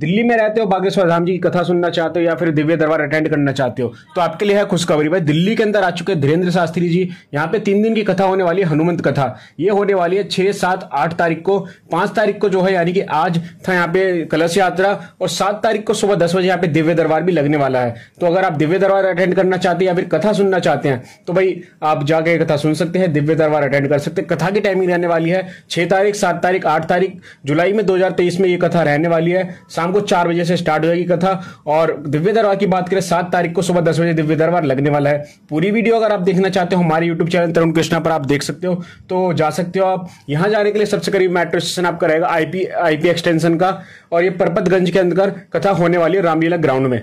दिल्ली में रहते हो बागेश्वर धाम जी की कथा सुनना चाहते हो या फिर दिव्य दरबार अटेंड करना चाहते हो तो आपके लिए है खुशखबरी भाई दिल्ली के अंदर आ चुके धीरेन्द्र शास्त्री जी यहाँ पे तीन दिन की कथा होने वाली है हनुमंत कथा ये होने वाली है छह सात आठ तारीख को पांच तारीख को जो है यानी कि आज था यहाँ पे कलश यात्रा और सात तारीख को सुबह दस बजे यहाँ पे दिव्य दरबार भी लगने वाला है तो अगर आप दिव्य दरबार अटेंड करना चाहते हैं या फिर कथा सुनना चाहते हैं तो भाई आप जाके कथा सुन सकते हैं दिव्य दरबार अटेंड कर सकते हैं कथा की टाइमिंग रहने वाली है छह तारीख सात तारीख आठ तारीख जुलाई में दो में ये कथा रहने वाली है शाम को चार बजे से स्टार्ट हो जाएगी कथा और दिव्य दरबार की बात करें सात तारीख को सुबह दस बजे दिव्य दरबार लगने वाला है पूरी वीडियो अगर आप देखना चाहते हो हमारे यूट्यूब चैनल तरुण कृष्णा पर आप देख सकते हो तो जा सकते हो आप यहाँ जाने के लिए सबसे करीब मेट्रो स्टेशन आपका रहेगा आईपी आईपी एक्सटेंशन का और ये परपतगंज के अंदर कथा होने वाली है रामलीला ग्राउंड में